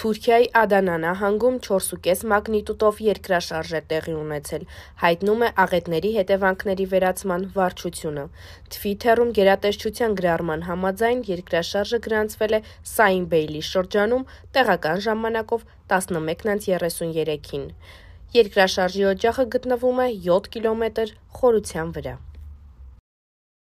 Թուրքիայի Ադանա նահանգում 4.5 մագնիտուդով երկրաշարժ է տեղի ունեցել, հայտնում է աղետների հետևանքների վերացման վարչությունը։ Twitter-ում գերատեսչության գրառման համաձայն երկրաշարժը գրանցվել է Սայնբեյլի շրջանում տեղական ժամանակով 11:33-ին։ Երկրաշարժի օջախը գտնվում է 7 կիլոմետր խորության վրա։